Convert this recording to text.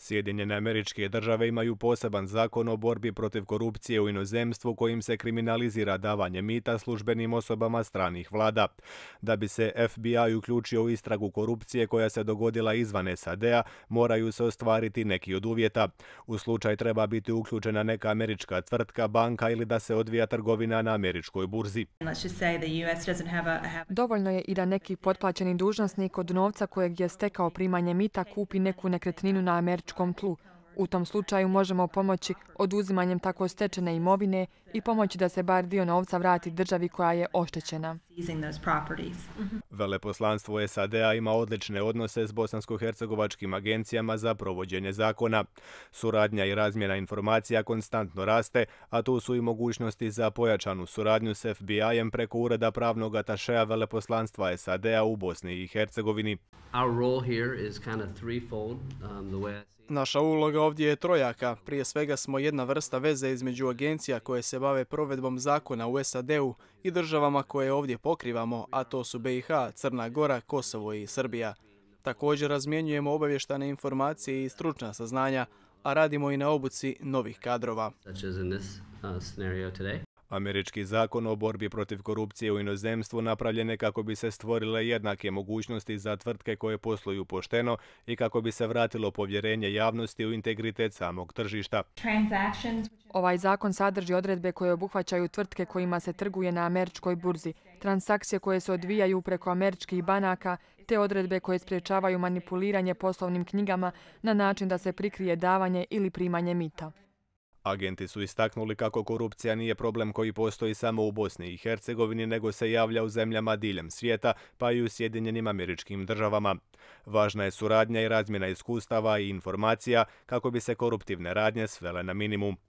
Sjedinjene američke države imaju poseban zakon o borbi protiv korupcije u inozemstvu kojim se kriminalizira davanje mita službenim osobama stranih vlada. Da bi se FBI uključio u istragu korupcije koja se dogodila izvan SAD-a, moraju se ostvariti neki od uvjeta. U slučaj treba biti uključena neka američka tvrtka, banka ili da se odvija trgovina na američkoj burzi. Dovoljno je i da neki potplaćeni dužnosnik od novca kojeg je stekao primanje mita kupi neku nekretninu na američkoj u tom slučaju možemo pomoći oduzimanjem tako stečene imovine i pomoći da se bar dio novca vrati državi koja je oštećena. Veleposlanstvo SAD-a ima odlične odnose s bosansko-hercegovačkim agencijama za provođenje zakona. Suradnja i razmjena informacija konstantno raste, a tu su i mogućnosti za pojačanu suradnju s FBI-em preko ureda pravnog atašeja veleposlanstva SAD-a u Bosni i Hercegovini. Naša uloga ovdje je trojaka. Prije svega smo jedna vrsta veze između agencija koje se bave provedbom zakona u SAD-u i državama koje ovdje pokrivamo, a to su BiH, Crna Gora, Kosovo i Srbija. Također razmjenjujemo obavještane informacije i stručna saznanja, a radimo i na obuci novih kadrova. Američki zakon o borbi protiv korupcije u inozemstvu napravljene kako bi se stvorile jednake mogućnosti za tvrtke koje posluju pošteno i kako bi se vratilo povjerenje javnosti u integritet samog tržišta. Ovaj zakon sadrži odredbe koje obuhvaćaju tvrtke kojima se trguje na američkoj burzi, transakcije koje se odvijaju preko američkih banaka, te odredbe koje sprječavaju manipuliranje poslovnim knjigama na način da se prikrije davanje ili primanje mita. Agenti su istaknuli kako korupcija nije problem koji postoji samo u Bosni i Hercegovini, nego se javlja u zemljama diljem svijeta, pa i u Sjedinjenim američkim državama. Važna je suradnja i razmjena iskustava i informacija kako bi se koruptivne radnje svele na minimum.